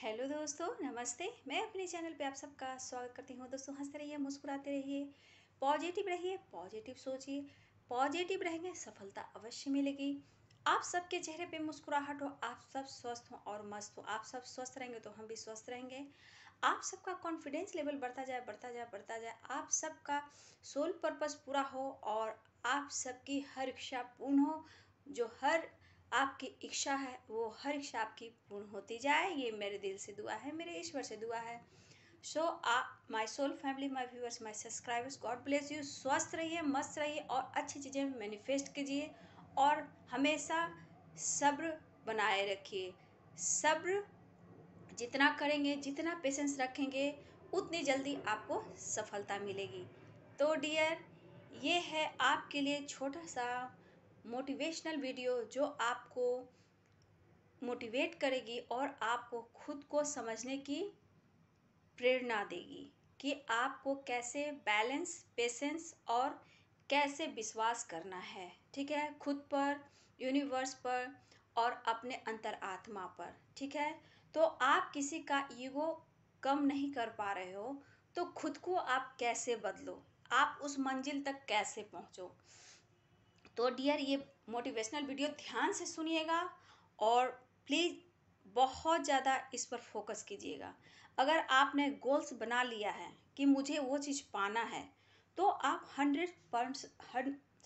Hello दोस्तों नमस्ते मैं अपने चैनल पे आप सबका स्वागत करती हूँ दोस्तों हंसते रहिए मुस्कुराते रहिए पॉजिटिव रहिए पॉजिटिव सोचिए पॉजिटिव रहेंगे सफलता अवश्य मिलेगी आप सबके चेहरे पे मुस्कुराहट हो आप सब स्वस्थ हो और मस्त हो आप सब स्वस्थ रहेंगे तो हम भी स्वस्थ रहेंगे आप सबका कॉन्फिडेंस लेवल बढ़ता जाए बढ़ता जाए बढ़ता जाए आप सबका सोल पर्पज़ पूरा हो और आप सबकी हर इच्छा पूर्ण हो जो हर आपकी इच्छा है वो हर इच्छा आपकी पूर्ण होती जाए ये मेरे दिल से दुआ है मेरे ईश्वर से दुआ है so uh my soul family my viewers my subscribers God bless you स्वस्थ रहिए मस्त रहिए और अच्छी चीज़ें मैनिफेस्ट कीजिए और हमेशा सब्र बनाए रखिए सब्र जितना करेंगे जितना पेशेंस रखेंगे उतनी जल्दी आपको सफलता मिलेगी तो डियर ये है आपके लिए छोटा सा मोटिवेशनल वीडियो जो आपको मोटिवेट करेगी और आपको खुद को समझने की प्रेरणा देगी कि आपको कैसे बैलेंस पेशेंस और कैसे विश्वास करना है ठीक है खुद पर यूनिवर्स पर और अपने अंतरात्मा पर ठीक है तो आप किसी का ईगो कम नहीं कर पा रहे हो तो खुद को आप कैसे बदलो आप उस मंजिल तक कैसे पहुँचो तो डियर ये मोटिवेशनल वीडियो ध्यान से सुनिएगा और प्लीज़ बहुत ज़्यादा इस पर फोकस कीजिएगा अगर आपने गोल्स बना लिया है कि मुझे वो चीज़ पाना है तो आप हंड्रेड पर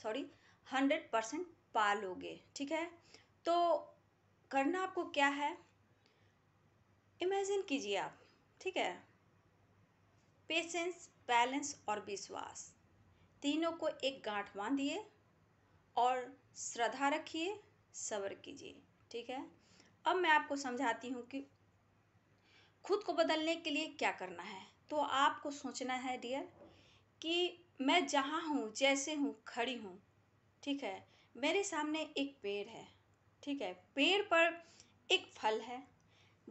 सॉरी हंड्रेड परसेंट पा लोगे ठीक है तो करना आपको क्या है इमेजिन कीजिए आप ठीक है पेशेंस बैलेंस और विश्वास तीनों को एक गांठ बांधिए और श्रद्धा रखिए सब्र कीजिए ठीक है अब मैं आपको समझाती हूँ कि खुद को बदलने के लिए क्या करना है तो आपको सोचना है डियर कि मैं जहाँ हूँ जैसे हूँ खड़ी हूँ ठीक है मेरे सामने एक पेड़ है ठीक है पेड़ पर एक फल है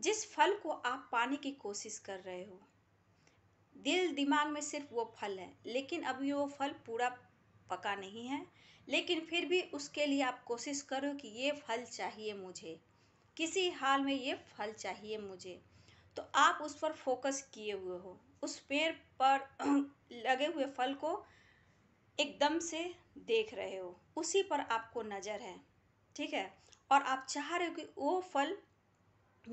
जिस फल को आप पाने की कोशिश कर रहे हो दिल दिमाग में सिर्फ वो फल है लेकिन अभी वो फल पूरा पका नहीं है लेकिन फिर भी उसके लिए आप कोशिश करो कि ये फल चाहिए मुझे किसी हाल में ये फल चाहिए मुझे तो आप उस पर फोकस किए हुए हो उस पेड़ पर लगे हुए फल को एकदम से देख रहे हो उसी पर आपको नज़र है ठीक है और आप चाह रहे हो कि वो फल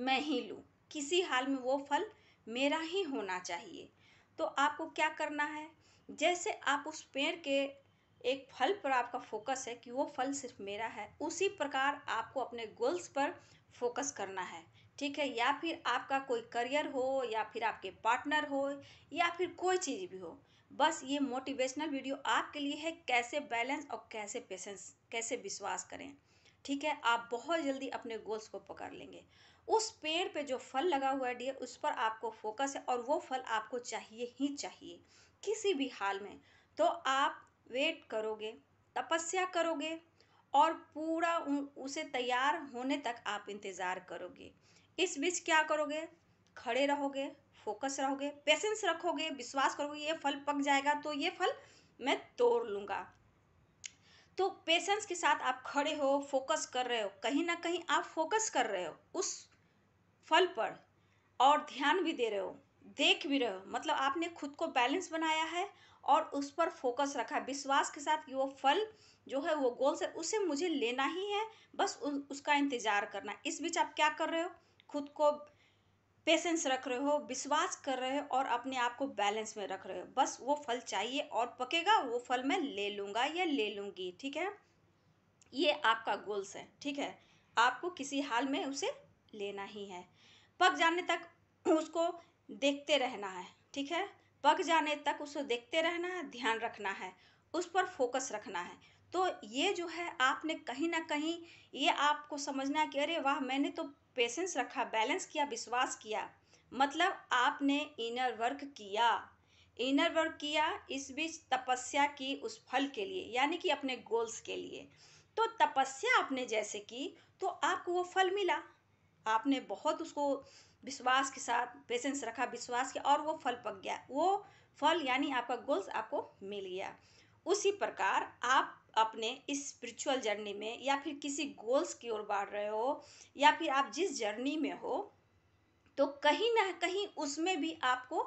मैं ही लूँ किसी हाल में वो फल मेरा ही होना चाहिए तो आपको क्या करना है जैसे आप उस पेड़ के एक फल पर आपका फोकस है कि वो फल सिर्फ मेरा है उसी प्रकार आपको अपने गोल्स पर फोकस करना है ठीक है या फिर आपका कोई करियर हो या फिर आपके पार्टनर हो या फिर कोई चीज़ भी हो बस ये मोटिवेशनल वीडियो आपके लिए है कैसे बैलेंस और कैसे पेशेंस कैसे विश्वास करें ठीक है आप बहुत जल्दी अपने गोल्स को पकड़ लेंगे उस पेड़ पे जो फल लगा हुआ है डियर उस पर आपको फोकस है और वो फल आपको चाहिए ही चाहिए किसी भी हाल में तो आप वेट करोगे तपस्या करोगे और पूरा उसे तैयार होने तक आप इंतज़ार करोगे इस बीच क्या करोगे खड़े रहोगे फोकस रहोगे पेशेंस रखोगे विश्वास करोगे ये फल पक जाएगा तो ये फल मैं तोड़ लूँगा तो पेशेंस के साथ आप खड़े हो फोकस कर रहे हो कहीं ना कहीं आप फोकस कर रहे हो उस फल पर और ध्यान भी दे रहे हो देख भी रहे हो मतलब आपने खुद को बैलेंस बनाया है और उस पर फोकस रखा विश्वास के साथ कि वो फल जो है वो गोल से उसे मुझे लेना ही है बस उ, उसका इंतज़ार करना इस बीच आप क्या कर रहे हो खुद को पेशेंस रख रहे हो विश्वास कर रहे हो और अपने आप को बैलेंस में रख रहे हो बस वो फल चाहिए और पकेगा वो फल मैं ले लूँगा या ले लूँगी ठीक है ये आपका गोल्स है ठीक है आपको किसी हाल में उसे लेना ही है पक जाने तक उसको देखते रहना है ठीक है पक जाने तक उसको देखते रहना है ध्यान रखना है उस पर फोकस रखना है तो ये जो है आपने कहीं ना कहीं ये आपको समझना है कि अरे वाह मैंने तो पेशेंस रखा बैलेंस किया विश्वास किया मतलब आपने इनर वर्क किया इनर वर्क किया इस बीच तपस्या की उस फल के लिए यानी कि अपने गोल्स के लिए तो तपस्या आपने जैसे की तो आपको वो फल मिला आपने बहुत उसको विश्वास के साथ पेशेंस रखा विश्वास के और वो फल पक गया वो फल यानी आपका गोल्स आपको मिल गया उसी प्रकार आप अपने इस स्पिरिचुअल जर्नी में या फिर किसी गोल्स की ओर बढ़ रहे हो या फिर आप जिस जर्नी में हो तो कहीं ना कहीं उसमें भी आपको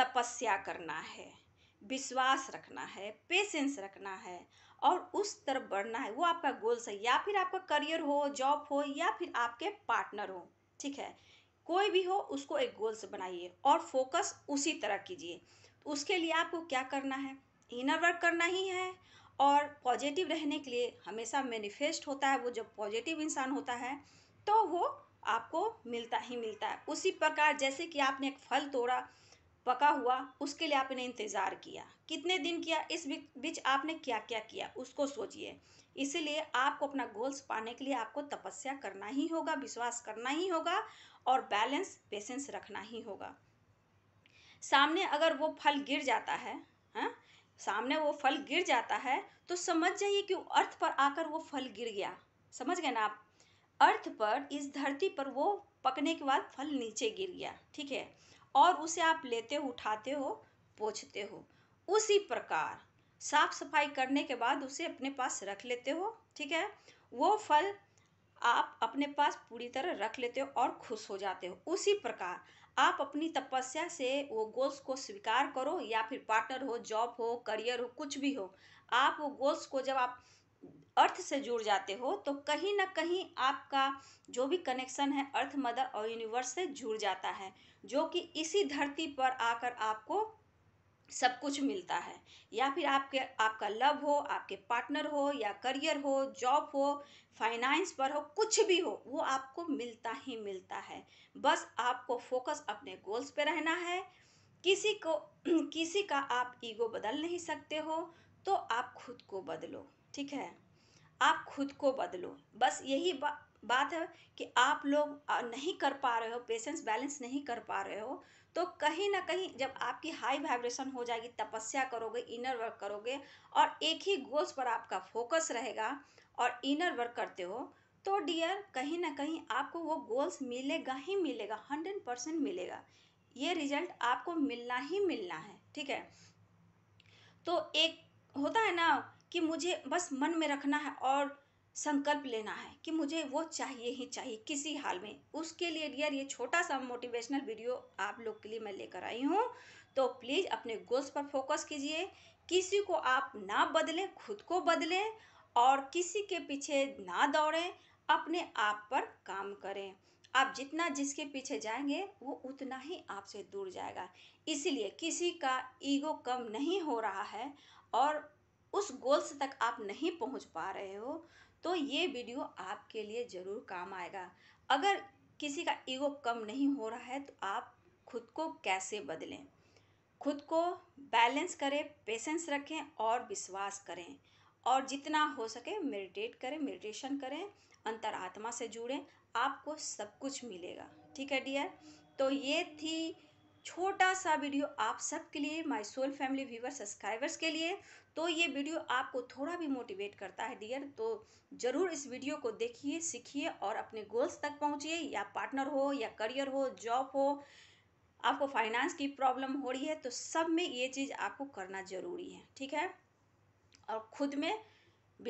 तपस्या करना है विश्वास रखना है पेशेंस रखना है और उस तरफ बढ़ना है वो आपका गोल्स है या फिर आपका करियर हो जॉब हो या फिर आपके पार्टनर हो ठीक है कोई भी हो उसको एक गोल्स बनाइए और फोकस उसी तरह कीजिए तो उसके लिए आपको क्या करना है इनर वर्क करना ही है और पॉजिटिव रहने के लिए हमेशा मैनिफेस्ट होता है वो जब पॉजिटिव इंसान होता है तो वो आपको मिलता ही मिलता है उसी प्रकार जैसे कि आपने एक फल तोड़ा पका हुआ उसके लिए आपने इंतज़ार किया कितने दिन किया इस बीच आपने क्या क्या किया उसको सोचिए इसीलिए आपको अपना गोल्स पाने के लिए आपको तपस्या करना ही होगा विश्वास करना ही होगा और बैलेंस पेशेंस रखना ही होगा सामने अगर वो फल गिर जाता है हा? सामने वो फल गिर जाता है तो समझ जाइए कि अर्थ पर आकर वो फल गिर गया समझ गए ना आप अर्थ पर इस धरती पर वो पकने के बाद फल नीचे गिर गया ठीक है और उसे आप लेते हो उठाते हो पोछते हो उसी प्रकार साफ सफाई करने के बाद उसे अपने पास रख लेते हो ठीक है वो फल आप अपने पास पूरी तरह रख लेते हो और खुश हो जाते हो उसी प्रकार आप अपनी तपस्या से वो गोल्स को स्वीकार करो या फिर पार्टनर हो जॉब हो करियर हो कुछ भी हो आप वो गोल्स को जब आप अर्थ से जुड़ जाते हो तो कहीं ना कहीं आपका जो भी कनेक्शन है अर्थ मदर और यूनिवर्स से जुड़ जाता है जो कि इसी धरती पर आकर आपको सब कुछ मिलता है या फिर आपके आपका लव हो आपके पार्टनर हो या करियर हो जॉब हो फाइनेंस पर हो कुछ भी हो वो आपको मिलता ही मिलता है बस आपको फोकस अपने गोल्स पे रहना है किसी को किसी का आप ईगो बदल नहीं सकते हो तो आप खुद को बदलो ठीक है आप खुद को बदलो बस यही बा, बात है कि आप लोग नहीं कर पा रहे हो पेशेंस बैलेंस नहीं कर पा रहे हो तो कहीं ना कहीं जब आपकी हाई वाइब्रेशन हो जाएगी तपस्या करोगे इनर वर्क करोगे और एक ही गोल्स पर आपका फोकस रहेगा और इनर वर्क करते हो तो डियर कहीं ना कहीं आपको वो गोल्स मिलेगा ही मिलेगा हंड्रेड परसेंट मिलेगा ये रिजल्ट आपको मिलना ही मिलना है ठीक है तो एक होता है ना कि मुझे बस मन में रखना है और संकल्प लेना है कि मुझे वो चाहिए ही चाहिए किसी हाल में उसके लिए डियर ये छोटा सा मोटिवेशनल वीडियो आप लोग के लिए मैं लेकर आई हूँ तो प्लीज़ अपने गोल्स पर फोकस कीजिए किसी को आप ना बदलें खुद को बदलें और किसी के पीछे ना दौड़ें अपने आप पर काम करें आप जितना जिसके पीछे जाएंगे वो उतना ही आपसे दूर जाएगा इसलिए किसी का ईगो कम नहीं हो रहा है और उस गोल्स तक आप नहीं पहुंच पा रहे हो तो ये वीडियो आपके लिए ज़रूर काम आएगा अगर किसी का ईगो कम नहीं हो रहा है तो आप खुद को कैसे बदलें खुद को बैलेंस करें पेशेंस रखें और विश्वास करें और जितना हो सके मेडिटेट करें मेडिटेशन करें अंतरात्मा से जुड़ें आपको सब कुछ मिलेगा ठीक है डियर तो ये थी छोटा सा वीडियो आप सबके लिए my soul family viewer subscribers के लिए तो ये वीडियो आपको थोड़ा भी मोटिवेट करता है डियर तो ज़रूर इस वीडियो को देखिए सीखिए और अपने गोल्स तक पहुँचिए या पार्टनर हो या करियर हो जॉब हो आपको फाइनेंस की प्रॉब्लम हो रही है तो सब में ये चीज़ आपको करना ज़रूरी है ठीक है और खुद में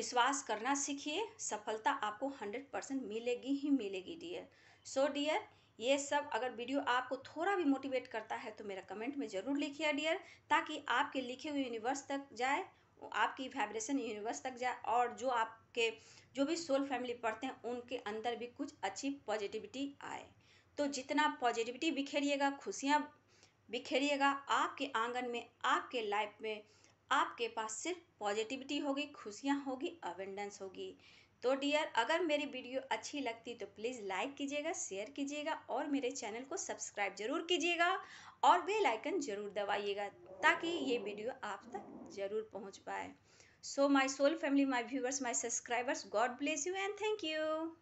विश्वास करना सीखिए सफलता आपको हंड्रेड परसेंट मिलेगी ही मिलेगी डियर सो डियर ये सब अगर वीडियो आपको थोड़ा भी मोटिवेट करता है तो मेरा कमेंट में ज़रूर लिखिए डियर ताकि आपके लिखे हुए यूनिवर्स तक जाए आपकी वाइब्रेशन यूनिवर्स तक जाए और जो आपके जो भी सोल फैमिली पढ़ते हैं उनके अंदर भी कुछ अच्छी पॉजिटिविटी आए तो जितना पॉजिटिविटी बिखेरिएगा खुशियाँ बिखेरिएगा आपके आंगन में आपके लाइफ में आपके पास सिर्फ पॉजिटिविटी होगी खुशियाँ होगी अवेंडेंस होगी तो डियर अगर मेरी वीडियो अच्छी लगती तो प्लीज़ लाइक कीजिएगा शेयर कीजिएगा और मेरे चैनल को सब्सक्राइब जरूर कीजिएगा और बेल आइकन जरूर दबाइएगा ताकि ये वीडियो आप तक जरूर पहुंच पाए so my soul family my viewers my subscribers God bless you and thank you